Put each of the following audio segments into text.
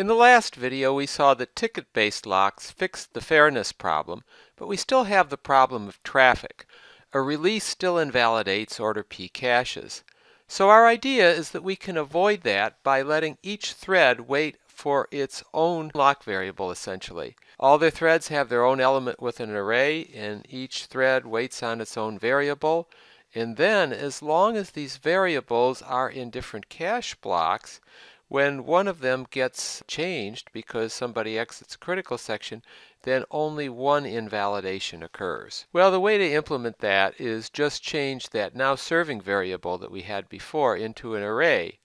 In the last video, we saw that ticket-based locks fixed the fairness problem, but we still have the problem of traffic. A release still invalidates order P caches. So our idea is that we can avoid that by letting each thread wait for its own lock variable, essentially. All the threads have their own element with an array, and each thread waits on its own variable. And then, as long as these variables are in different cache blocks, when one of them gets changed because somebody exits a critical section, then only one invalidation occurs. Well, the way to implement that is just change that now serving variable that we had before into an array.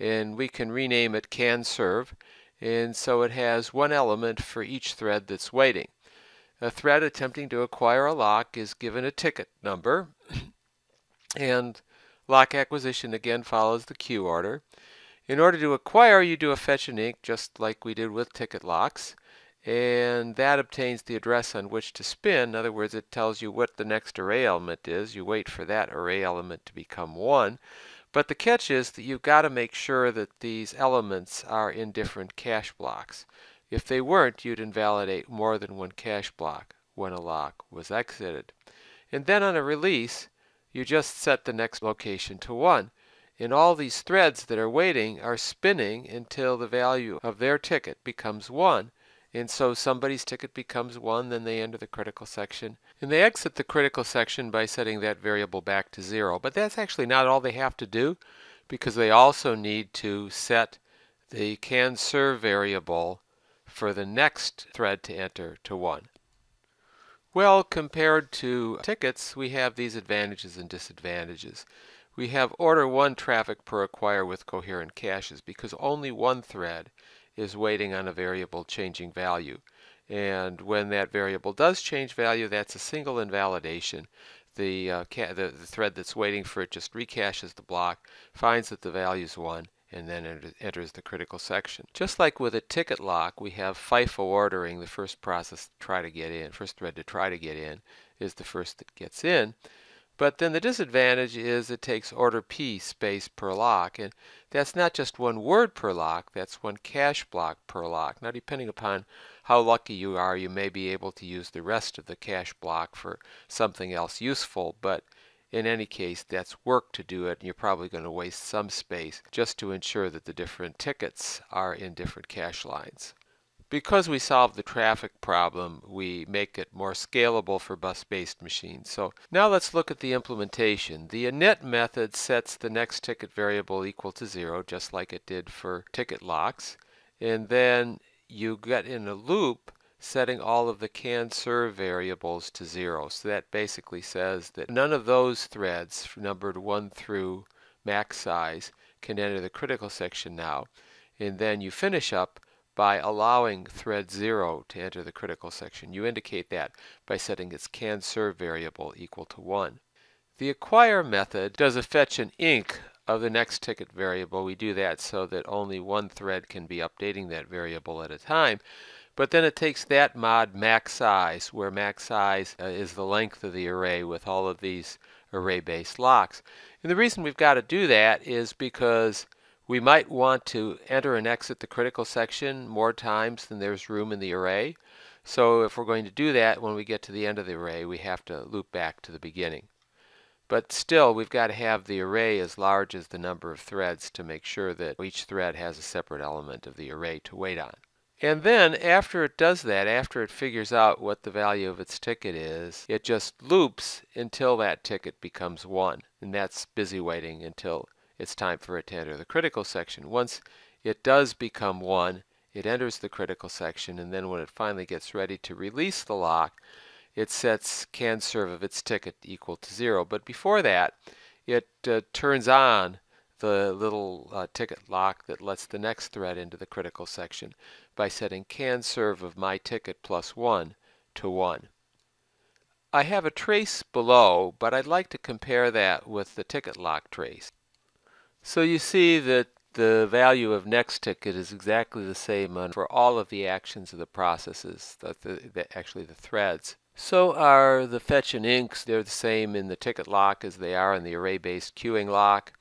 And we can rename it can serve. And so it has one element for each thread that's waiting. A thread attempting to acquire a lock is given a ticket number. and lock acquisition again follows the queue order. In order to acquire, you do a fetch and ink, just like we did with ticket locks, and that obtains the address on which to spin. In other words, it tells you what the next array element is. You wait for that array element to become 1. But the catch is that you've got to make sure that these elements are in different cache blocks. If they weren't, you'd invalidate more than one cache block when a lock was exited. And then on a release, you just set the next location to 1 and all these threads that are waiting are spinning until the value of their ticket becomes 1. And so somebody's ticket becomes 1, then they enter the critical section. And they exit the critical section by setting that variable back to 0. But that's actually not all they have to do because they also need to set the can serve variable for the next thread to enter to 1. Well, compared to tickets, we have these advantages and disadvantages we have order 1 traffic per acquire with coherent caches because only one thread is waiting on a variable changing value. And when that variable does change value, that's a single invalidation. The, uh, the, the, thread that's waiting for it just recaches the block, finds that the value is 1, and then enters the critical section. Just like with a ticket lock, we have FIFO ordering the first process to try to get in, first thread to try to get in is the first that gets in. But then the disadvantage is it takes order P space per lock. And that's not just one word per lock, that's one cache block per lock. Now depending upon how lucky you are, you may be able to use the rest of the cache block for something else useful. But in any case, that's work to do it, and you're probably going to waste some space just to ensure that the different tickets are in different cache lines because we solve the traffic problem, we make it more scalable for bus-based machines. So now let's look at the implementation. The init method sets the next ticket variable equal to zero, just like it did for ticket locks. And then you get in a loop setting all of the can serve variables to zero. So that basically says that none of those threads numbered one through max size can enter the critical section now. And then you finish up by allowing thread 0 to enter the critical section. You indicate that by setting its can serve variable equal to 1. The acquire method does a fetch and inc of the next ticket variable. We do that so that only one thread can be updating that variable at a time. But then it takes that mod max size, where max size uh, is the length of the array with all of these array-based locks. And the reason we've got to do that is because we might want to enter and exit the critical section more times than there's room in the array. So if we're going to do that, when we get to the end of the array, we have to loop back to the beginning. But still, we've got to have the array as large as the number of threads to make sure that each thread has a separate element of the array to wait on. And then after it does that, after it figures out what the value of its ticket is, it just loops until that ticket becomes 1. And that's busy waiting until it's time for it to enter the critical section. Once it does become 1, it enters the critical section, and then when it finally gets ready to release the lock, it sets can serve of its ticket equal to 0. But before that, it uh, turns on the little uh, ticket lock that lets the next thread into the critical section by setting can serve of my ticket plus 1 to 1. I have a trace below, but I'd like to compare that with the ticket lock trace. So you see that the value of next ticket is exactly the same for all of the actions of the processes, the, the, the, actually the threads. So are the fetch and inks. They're the same in the ticket lock as they are in the array-based queuing lock.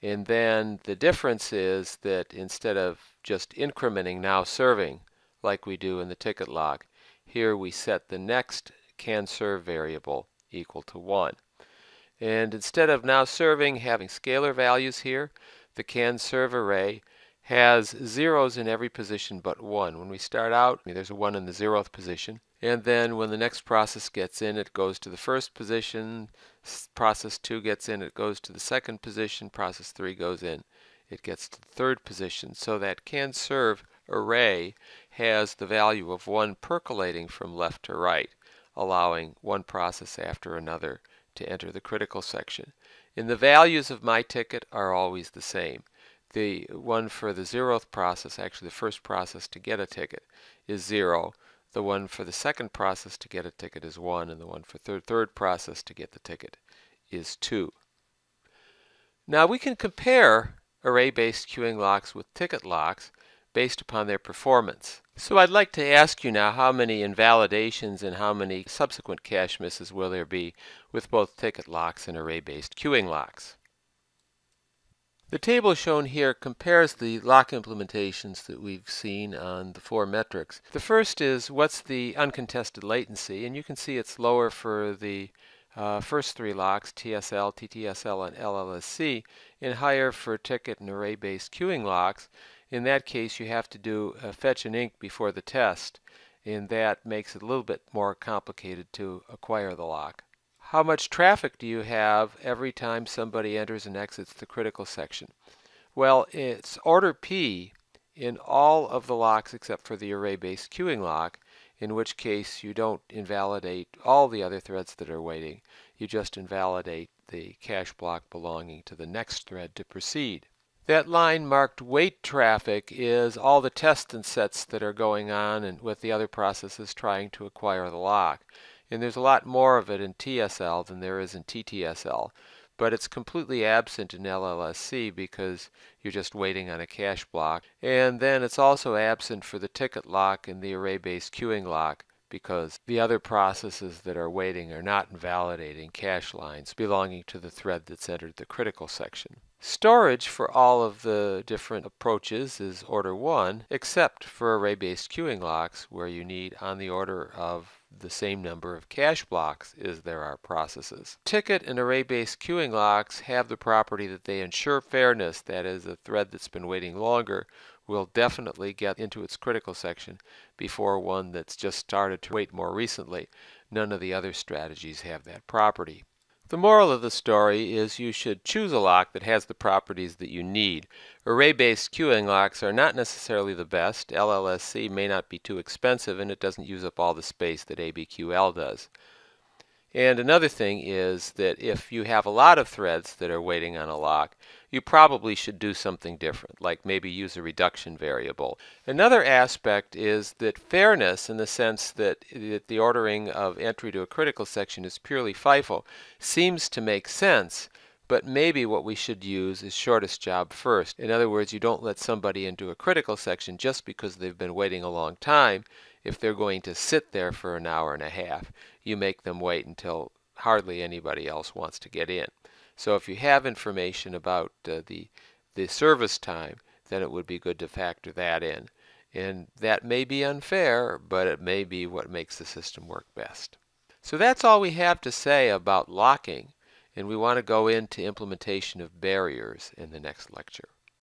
And then the difference is that instead of just incrementing now serving like we do in the ticket lock, here we set the next can serve variable equal to 1. And instead of now serving having scalar values here, the can serve array has zeros in every position but one. When we start out, there's a one in the zeroth position. And then when the next process gets in, it goes to the first position. Process two gets in, it goes to the second position. Process three goes in, it gets to the third position. So that can serve array has the value of one percolating from left to right, allowing one process after another to enter the critical section. And the values of my ticket are always the same. The one for the zeroth process, actually the first process to get a ticket, is 0. The one for the second process to get a ticket is 1, and the one for third, third process to get the ticket is 2. Now we can compare array-based queuing locks with ticket locks based upon their performance. So I'd like to ask you now how many invalidations and how many subsequent cache misses will there be with both ticket locks and array-based queuing locks. The table shown here compares the lock implementations that we've seen on the four metrics. The first is what's the uncontested latency, and you can see it's lower for the uh, first three locks, TSL, TTSL, and LLSC, and higher for ticket and array-based queuing locks. In that case, you have to do a uh, fetch and ink before the test, and that makes it a little bit more complicated to acquire the lock. How much traffic do you have every time somebody enters and exits the critical section? Well, it's order P in all of the locks except for the array-based queuing lock, in which case you don't invalidate all the other threads that are waiting. You just invalidate the cache block belonging to the next thread to proceed. That line marked wait traffic is all the test and sets that are going on and with the other processes trying to acquire the lock. And there's a lot more of it in TSL than there is in TTSL but it's completely absent in LLSC because you're just waiting on a cache block. And then it's also absent for the ticket lock and the array-based queuing lock because the other processes that are waiting are not invalidating cache lines belonging to the thread that's entered the critical section. Storage for all of the different approaches is order 1, except for array-based queuing locks where you need on the order of the same number of cache blocks as there are processes. Ticket and array-based queuing locks have the property that they ensure fairness, that is, a thread that's been waiting longer will definitely get into its critical section before one that's just started to wait more recently. None of the other strategies have that property. The moral of the story is you should choose a lock that has the properties that you need. Array-based queuing locks are not necessarily the best. LLSC may not be too expensive and it doesn't use up all the space that ABQL does. And another thing is that if you have a lot of threads that are waiting on a lock, you probably should do something different, like maybe use a reduction variable. Another aspect is that fairness, in the sense that, the ordering of entry to a critical section is purely FIFO, seems to make sense, but maybe what we should use is shortest job first. In other words, you don't let somebody into a critical section just because they've been waiting a long time if they're going to sit there for an hour and a half you make them wait until hardly anybody else wants to get in. So if you have information about uh, the, the service time, then it would be good to factor that in. And that may be unfair, but it may be what makes the system work best. So that's all we have to say about locking, and we want to go into implementation of barriers in the next lecture.